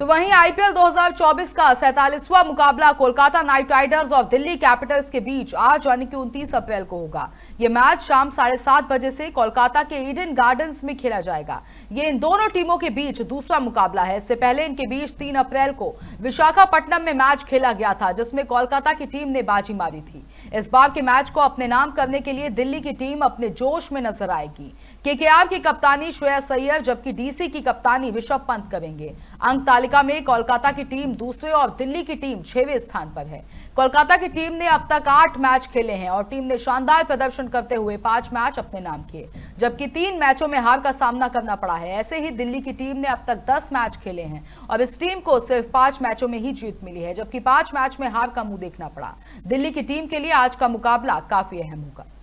तो वहीं आईपीएल 2024 का सैतालीसवा मुकाबला कोलकाता नाइट राइडर्स और दिल्ली कैपिटल्स के बीच आज यानी कि 29 अप्रैल को होगा ये मैच शाम साढ़े सात बजे से कोलकाता के ईडन गार्डन्स में खेला जाएगा ये इन दोनों टीमों के बीच दूसरा मुकाबला है इससे पहले इनके बीच 3 अप्रैल को विशाखापट्टनम में मैच खेला गया था जिसमें कोलकाता की टीम ने बाजी मारी थी इस बार के मैच को अपने नाम करने के लिए दिल्ली की टीम अपने जोश में नजर आएगी केकेआर की कप्तानी श्रेया सैयर जबकि डीसी की कप्तानी ऋषभ पंत करेंगे अंक तालिका तालिका में कोलकाता की टीम दूसरे और दिल्ली की टीम छेवें स्थान पर है कोलकाता की टीम ने अब तक आठ मैच खेले हैं और टीम ने शानदार प्रदर्शन करते हुए पांच मैच अपने नाम किए जबकि तीन मैचों में हार का सामना करना पड़ा है ऐसे ही दिल्ली की टीम ने अब तक दस मैच खेले हैं और इस टीम को सिर्फ पांच मैचों में ही जीत मिली है जबकि पांच मैच में हार का मुंह देखना पड़ा दिल्ली की टीम के लिए आज का मुकाबला काफी अहम होगा